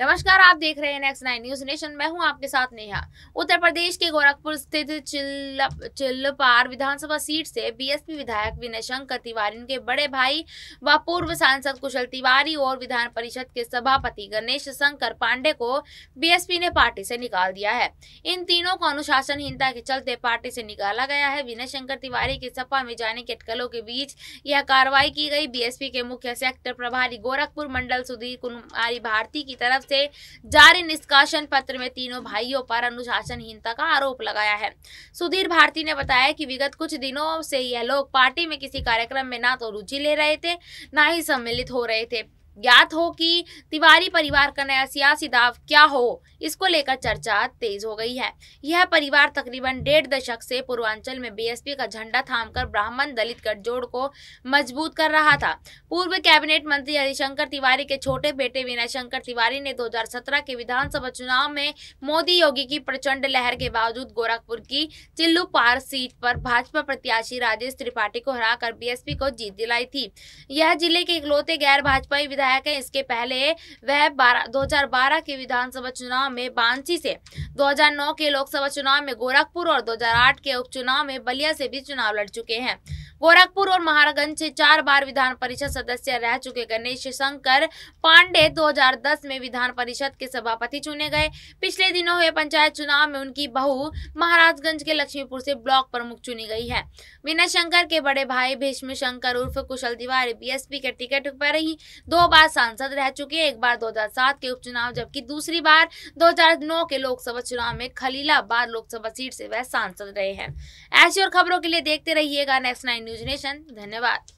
नमस्कार आप देख रहे हैं नेक्स्ट नाइन न्यूज नेशन मैं हूं आपके साथ नेहा उत्तर प्रदेश के गोरखपुर स्थित चिल्लपार विधानसभा सीट से बीएसपी विधायक विनय शंकर तिवारी उनके बड़े भाई व पूर्व सांसद कुशल तिवारी और विधान परिषद के सभापति गणेश शंकर पांडे को बीएसपी ने पार्टी से निकाल दिया है इन तीनों को अनुशासनहीनता के चलते पार्टी से निकाला गया है विनय शंकर तिवारी के सपा में जाने के अटकलों के बीच यह कार्रवाई की गई बीएसपी के मुख्य सेक्टर प्रभारी गोरखपुर मंडल सुधीर कुमारी भारती की तरफ से जारी निष्कासन पत्र में तीनों भाइयों पर अनुशासनहीनता का आरोप लगाया है सुधीर भारती ने बताया कि विगत कुछ दिनों से यह लोग पार्टी में किसी कार्यक्रम में ना तो रुचि ले रहे थे ना ही सम्मिलित हो रहे थे ज्ञात हो कि तिवारी परिवार का नया सियासी दाव क्या हो इसको लेकर चर्चा तेज हो गई है यह परिवार तकरीबन डेढ़ दशक से पूर्वांचल में बीएसपी का झंडा थामकर ब्राह्मण दलित गठजोड़ को मजबूत कर रहा था पूर्व कैबिनेट मंत्री हरिशंकर तिवारी के छोटे बेटे विनय शंकर तिवारी ने दो के विधानसभा चुनाव में मोदी योगी की प्रचंड लहर के बावजूद गोरखपुर की चिल्लू पार सीट पर भाजपा प्रत्याशी राजेश त्रिपाठी को हरा कर को जीत दिलाई थी यह जिले के इकलौते गैर भाजपाई विधायक है इसके पहले वह बारह दो के विधानसभा चुनाव उपचुनाव में बांसी से 2009 के लोकसभा चुनाव में गोरखपुर और 2008 के उपचुनाव में बलिया से भी चुनाव लड़ चुके हैं गोरखपुर और महाराजगंज से चार बार विधान परिषद सदस्य रह चुके गणेश शंकर पांडे 2010 में विधान परिषद के सभापति चुने गए पिछले दिनों हुए पंचायत चुनाव में उनकी बहू महाराजगंज के लक्ष्मीपुर से ब्लॉक प्रमुख चुनी गई है विनय शंकर के बड़े भाई भीष्म शंकर उर्फ कुशल तिवारी बीएसपी के टिकट पर ही दो बार सांसद रह चुके एक बार दो के उपचुनाव जबकि दूसरी बार दो के लोकसभा चुनाव में खलीलाबाद लोकसभा सीट से वह सांसद रहे हैं ऐसी और खबरों के लिए देखते रहिएगा नेक्स्ट नाइन न्यूज नेशन धन्यवाद